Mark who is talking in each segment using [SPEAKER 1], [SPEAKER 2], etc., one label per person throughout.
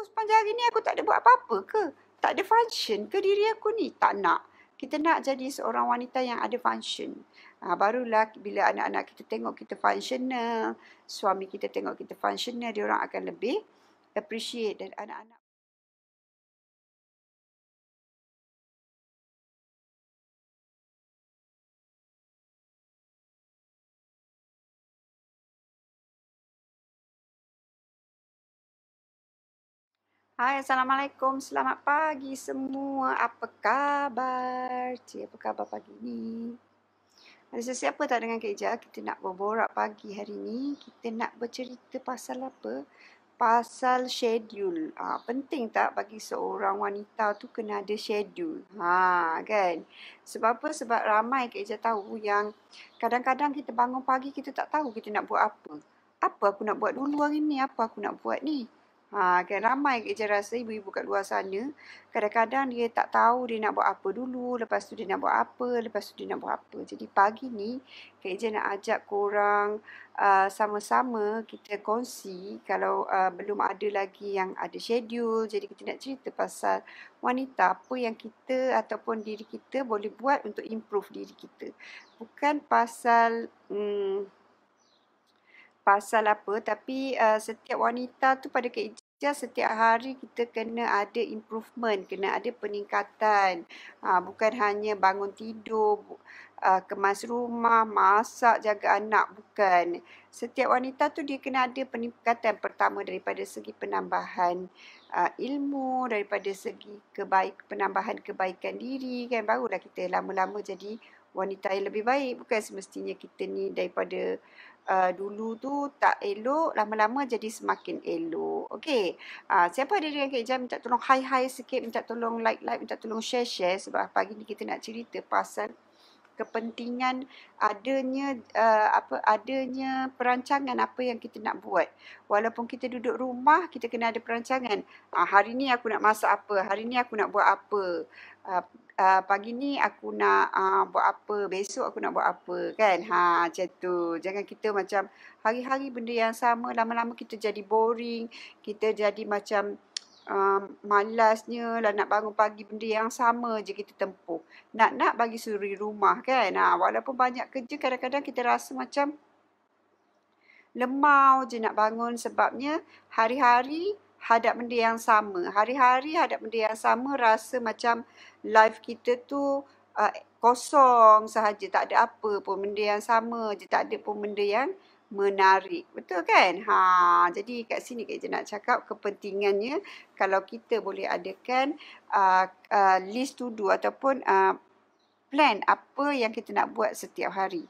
[SPEAKER 1] aku sepanjang hari ni aku tak ada buat apa-apa ke? Tak ada function ke diri aku ni? Tak nak. Kita nak jadi seorang wanita yang ada function. Ha, barulah bila anak-anak kita tengok kita functional, suami kita tengok kita functional, dia orang akan lebih appreciate dan anak-anak Hai, Assalamualaikum. Selamat pagi semua. Apa khabar? Cik, apa khabar pagi ni? Ada sesiapa tak dengan Kak Ijah? Kita nak berborak pagi hari ni. Kita nak bercerita pasal apa? Pasal schedule. Ha, penting tak bagi seorang wanita tu kena ada schedule? Ha, kan? Sebab apa? Sebab ramai Kak Ijah tahu yang kadang-kadang kita bangun pagi kita tak tahu kita nak buat apa. Apa aku nak buat dulu hari ni? Apa aku nak buat ni? Ha, kan ramai je rasa ibu-ibu kat luar sana. Kadang-kadang dia tak tahu dia nak buat apa dulu. Lepas tu dia nak buat apa. Lepas tu dia nak buat apa. Jadi pagi ni, Kak nak ajak korang uh, sama-sama kita kongsi. Kalau uh, belum ada lagi yang ada schedule. Jadi kita nak cerita pasal wanita. Apa yang kita ataupun diri kita boleh buat untuk improve diri kita. Bukan pasal... Hmm, pasal apa tapi uh, setiap wanita tu pada kerja setiap hari kita kena ada improvement kena ada peningkatan uh, bukan hanya bangun tidur bu- Uh, kemas rumah, masak, jaga anak bukan. Setiap wanita tu dia kena ada peningkatan pertama daripada segi penambahan uh, ilmu, daripada segi kebaik penambahan kebaikan diri kan barulah kita lama-lama jadi wanita yang lebih baik bukan semestinya kita ni daripada uh, uh, dulu tu tak elok, lama-lama jadi semakin elok. Okay, uh, siapa ada dengan Kak Ijai minta tolong hi-hi sikit, minta tolong like-like, minta tolong share-share sebab pagi ni kita nak cerita pasal kepentingan adanya uh, apa adanya perancangan apa yang kita nak buat walaupun kita duduk rumah kita kena ada perancangan uh, hari ni aku nak masak apa hari ni aku nak buat apa uh, uh, pagi ni aku nak uh, buat apa, besok aku nak buat apa kan. Ha macam tu. Jangan kita macam hari-hari benda yang sama lama-lama kita jadi boring, kita jadi macam um, malasnya lah nak bangun pagi benda yang sama je kita tempuh. Nak-nak bagi suri rumah kan. Ha, walaupun banyak kerja kadang-kadang kita rasa macam lemau je nak bangun sebabnya hari-hari hadap benda yang sama. Hari-hari hadap benda yang sama rasa macam life kita tu uh, kosong sahaja. Tak ada apa pun benda yang sama je. Tak ada pun benda yang menarik. Betul kan? Ha, jadi kat sini kita nak cakap kepentingannya kalau kita boleh adakan uh, uh, list to do ataupun uh, plan apa yang kita nak buat setiap hari.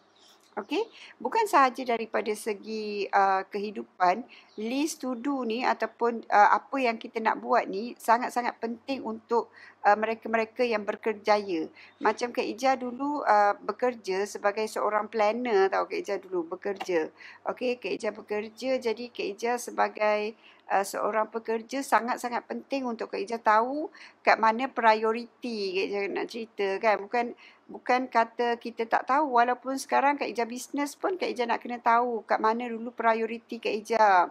[SPEAKER 1] Okey, bukan sahaja daripada segi uh, kehidupan, list to do ni ataupun uh, apa yang kita nak buat ni sangat-sangat penting untuk uh, mereka-mereka yang berkerjaya. Macam Kak Ija dulu uh, bekerja sebagai seorang planner tau Kak Ija dulu bekerja. Okey, Kak Ija bekerja jadi Kak Ija sebagai Eh, seorang pekerja sangat-sangat penting untuk Kak Ija tahu kat mana prioriti Kak Ija nak cerita kan. Bukan bukan kata kita tak tahu walaupun sekarang Kak Ija bisnes pun Kak Ija nak kena tahu kat mana dulu prioriti Kak Ija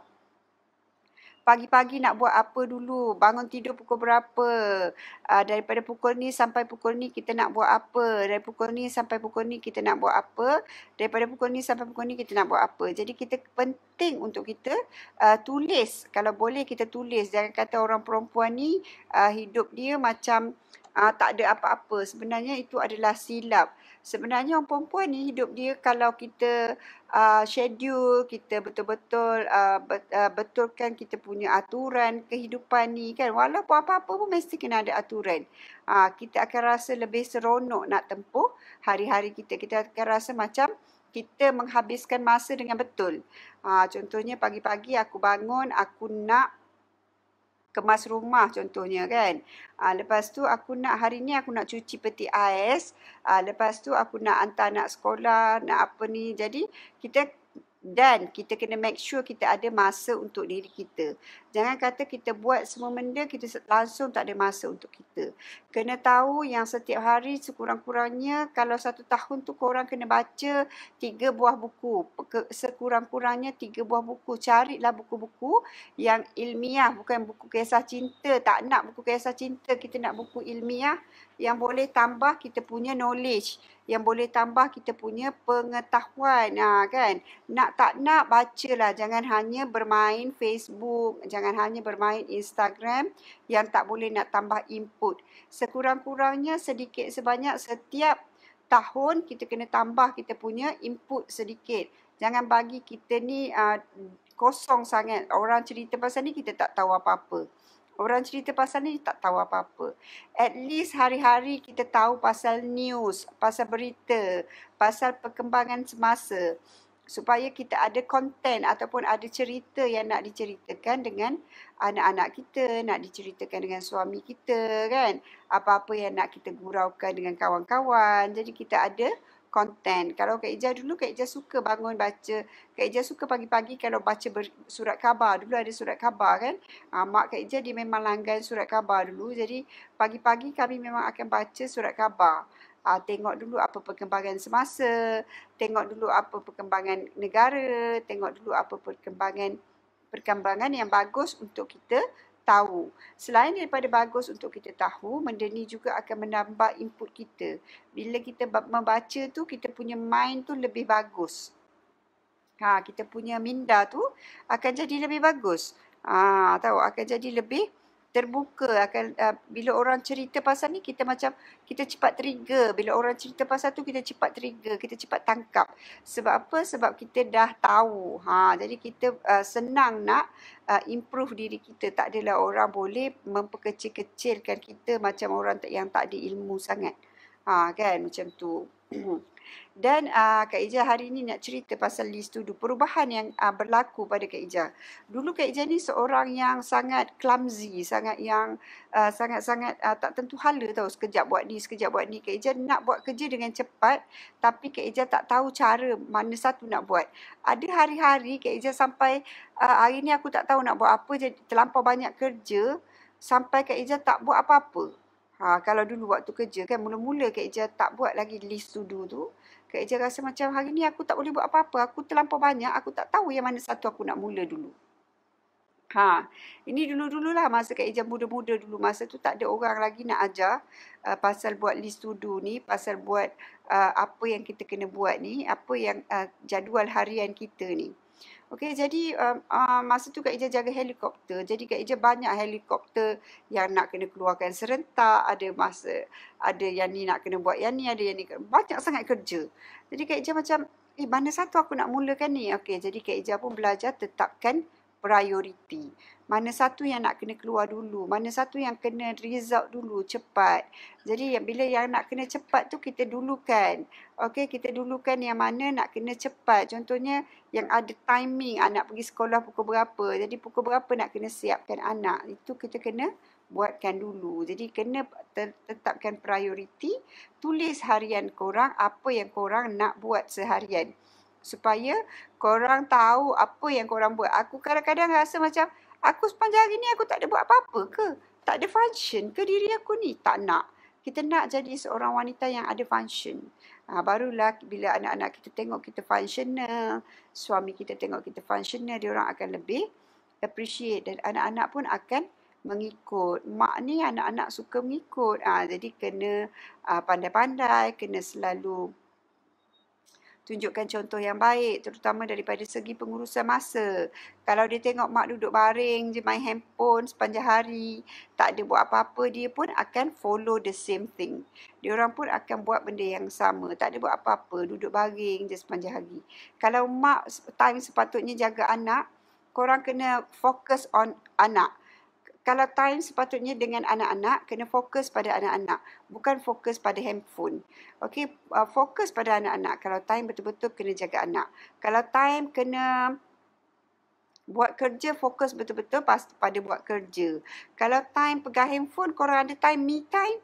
[SPEAKER 1] pagi-pagi nak buat apa dulu, bangun tidur pukul berapa, uh, daripada pukul ni sampai pukul ni kita nak buat apa, dari pukul ni sampai pukul ni kita nak buat apa, daripada pukul ni sampai pukul ni kita nak buat apa. Jadi kita penting untuk kita uh, tulis, kalau boleh kita tulis. Jangan kata orang perempuan ni uh, hidup dia macam uh, tak ada apa-apa. Sebenarnya itu adalah silap sebenarnya orang perempuan ni hidup dia kalau kita uh, schedule kita betul-betul uh, betulkan kita punya aturan kehidupan ni kan walaupun apa-apa pun mesti kena ada aturan uh, kita akan rasa lebih seronok nak tempuh hari-hari kita kita akan rasa macam kita menghabiskan masa dengan betul. Ha, contohnya pagi-pagi aku bangun, aku nak kemas rumah contohnya kan. Uh, lepas tu aku nak hari ni aku nak cuci peti ais. Uh, lepas tu aku nak hantar nak sekolah, nak apa ni. Jadi kita dan kita kena make sure kita ada masa untuk diri kita. Jangan kata kita buat semua benda kita langsung tak ada masa untuk kita. Kena tahu yang setiap hari sekurang-kurangnya kalau satu tahun tu korang kena baca tiga buah buku. Sekurang-kurangnya tiga buah buku. Carilah buku-buku yang ilmiah bukan buku kisah cinta. Tak nak buku kisah cinta. Kita nak buku ilmiah yang boleh tambah kita punya knowledge yang boleh tambah kita punya pengetahuan ha, kan nak tak nak bacalah jangan hanya bermain Facebook jangan jangan hanya bermain Instagram yang tak boleh nak tambah input. Sekurang-kurangnya sedikit sebanyak setiap tahun kita kena tambah kita punya input sedikit. Jangan bagi kita ni uh, kosong sangat. Orang cerita pasal ni kita tak tahu apa-apa. Orang cerita pasal ni tak tahu apa-apa. At least hari-hari kita tahu pasal news, pasal berita, pasal perkembangan semasa supaya kita ada konten ataupun ada cerita yang nak diceritakan dengan anak-anak kita, nak diceritakan dengan suami kita kan. Apa-apa yang nak kita guraukan dengan kawan-kawan. Jadi kita ada konten. Kalau Kak Ijah dulu, Kak Ijah suka bangun baca. Kak Ijah suka pagi-pagi kalau baca surat khabar. Dulu ada surat khabar kan. Ha, mak Kak Ijah dia memang langgan surat khabar dulu. Jadi pagi-pagi kami memang akan baca surat khabar. Uh, tengok dulu apa perkembangan semasa, tengok dulu apa perkembangan negara, tengok dulu apa perkembangan perkembangan yang bagus untuk kita tahu. Selain daripada bagus untuk kita tahu, benda ni juga akan menambah input kita. Bila kita membaca tu, kita punya mind tu lebih bagus. Ha, kita punya minda tu akan jadi lebih bagus. Ah, ha, tahu akan jadi lebih terbuka akan uh, bila orang cerita pasal ni kita macam kita cepat trigger bila orang cerita pasal tu kita cepat trigger kita cepat tangkap sebab apa sebab kita dah tahu ha jadi kita uh, senang nak uh, improve diri kita tak adalah orang boleh memperkecil-kecilkan kita macam orang yang tak ada ilmu sangat ha kan macam tu Dan uh, Kak Ija hari ini nak cerita pasal list tuduh perubahan yang uh, berlaku pada Kak Ija. Dulu Kak Ija ni seorang yang sangat clumsy, sangat yang ah, sangat-sangat uh, tak tentu hala tau. Sekejap buat ni, sekejap buat ni. Kak Ija nak buat kerja dengan cepat tapi Kak Ija tak tahu cara mana satu nak buat. Ada hari-hari Kak Ija sampai uh, hari ni aku tak tahu nak buat apa jadi terlampau banyak kerja sampai Kak Ija tak buat apa-apa. Ha, kalau dulu waktu kerja kan mula-mula Kak Ija tak buat lagi list to do tu. Kak Ija rasa macam hari ni aku tak boleh buat apa-apa. Aku terlampau banyak. Aku tak tahu yang mana satu aku nak mula dulu. Ha, ini dulu-dululah masa Kak Ija muda-muda dulu. Masa tu tak ada orang lagi nak ajar uh, pasal buat list to do ni. Pasal buat uh, apa yang kita kena buat ni. Apa yang uh, jadual harian kita ni. Okey, jadi uh, uh, masa tu Kak Ija jaga helikopter. Jadi Kak Ija banyak helikopter yang nak kena keluarkan serentak. Ada masa, ada yang ni nak kena buat yang ni, ada yang ni. Banyak sangat kerja. Jadi Kak Ija macam, eh mana satu aku nak mulakan ni? Okey, jadi Kak Ija pun belajar tetapkan prioriti. Mana satu yang nak kena keluar dulu, mana satu yang kena result dulu cepat. Jadi yang bila yang nak kena cepat tu kita dulukan. Okey, kita dulukan yang mana nak kena cepat. Contohnya yang ada timing anak pergi sekolah pukul berapa. Jadi pukul berapa nak kena siapkan anak. Itu kita kena buatkan dulu. Jadi kena tetapkan prioriti, tulis harian korang apa yang korang nak buat seharian supaya korang tahu apa yang korang buat. Aku kadang-kadang rasa macam aku sepanjang hari ni aku tak ada buat apa-apa ke? Tak ada function ke diri aku ni? Tak nak. Kita nak jadi seorang wanita yang ada function. Ha, barulah bila anak-anak kita tengok kita functional, suami kita tengok kita functional, dia orang akan lebih appreciate dan anak-anak pun akan mengikut. Mak ni anak-anak suka mengikut. Ha, jadi kena ah, pandai-pandai, kena selalu tunjukkan contoh yang baik terutama daripada segi pengurusan masa. Kalau dia tengok mak duduk baring je main handphone sepanjang hari, tak ada buat apa-apa, dia pun akan follow the same thing. Dia orang pun akan buat benda yang sama, tak ada buat apa-apa, duduk baring je sepanjang hari. Kalau mak time sepatutnya jaga anak, korang kena fokus on anak kalau time sepatutnya dengan anak-anak, kena fokus pada anak-anak. Bukan fokus pada handphone. Okey, uh, fokus pada anak-anak. Kalau time betul-betul, kena jaga anak. Kalau time kena buat kerja, fokus betul-betul pas pada buat kerja. Kalau time pegang handphone, korang ada time, me time,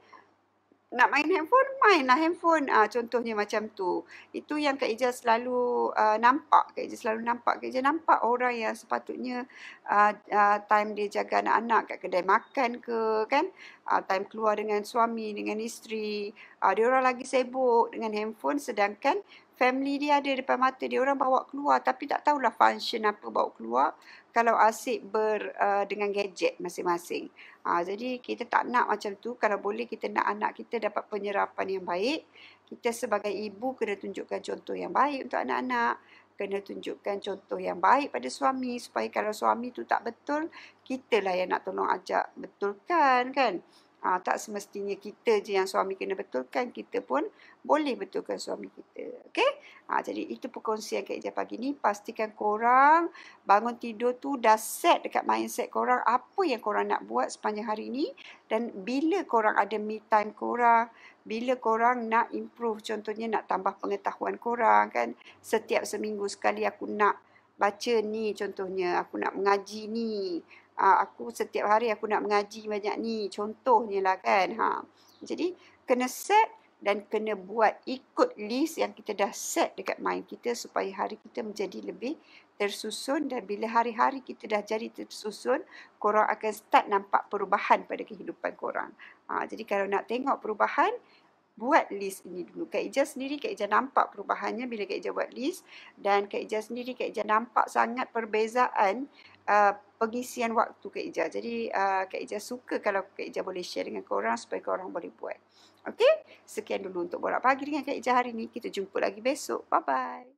[SPEAKER 1] nak main handphone, main mainlah handphone. Uh, contohnya macam tu. Itu yang Kak Ija selalu uh, nampak. Kak Ija selalu nampak. Kak Ija nampak orang yang sepatutnya uh, uh, time dia jaga anak-anak kat kedai makan ke kan. Uh, time keluar dengan suami, dengan isteri. Uh, dia orang lagi sibuk dengan handphone sedangkan family dia ada depan mata. Dia orang bawa keluar tapi tak tahulah function apa bawa keluar kalau asyik ber uh, dengan gadget masing-masing. Ha, jadi kita tak nak macam tu. Kalau boleh kita nak anak kita dapat penyerapan yang baik. Kita sebagai ibu kena tunjukkan contoh yang baik untuk anak-anak. Kena tunjukkan contoh yang baik pada suami supaya kalau suami tu tak betul, kitalah yang nak tolong ajak betulkan kan? Ha, tak semestinya kita je yang suami kena betulkan. Kita pun boleh betulkan suami kita. Okay? Ha, ah, jadi itu perkongsian Kak Ijah pagi ni. Pastikan korang bangun tidur tu dah set dekat mindset korang. Apa yang korang nak buat sepanjang hari ni. Dan bila korang ada me time korang. Bila korang nak improve. Contohnya nak tambah pengetahuan korang kan. Setiap seminggu sekali aku nak baca ni contohnya. Aku nak mengaji ni uh, aku setiap hari aku nak mengaji banyak ni contohnya lah kan ha jadi kena set dan kena buat ikut list yang kita dah set dekat mind kita supaya hari kita menjadi lebih tersusun dan bila hari-hari kita dah jadi tersusun korang akan start nampak perubahan pada kehidupan korang ha, jadi kalau nak tengok perubahan buat list ini dulu. Kak Ijah sendiri, Kak Ijah nampak perubahannya bila Kak Ijah buat list. Dan Kak Ijah sendiri, Kak Ijah nampak sangat perbezaan Uh, pengisian waktu Kak Ija. Jadi uh, Kak Ija suka kalau Kak Ija boleh share dengan korang supaya korang boleh buat. Okey, sekian dulu untuk borak pagi dengan Kak Ija hari ini. Kita jumpa lagi besok. Bye-bye.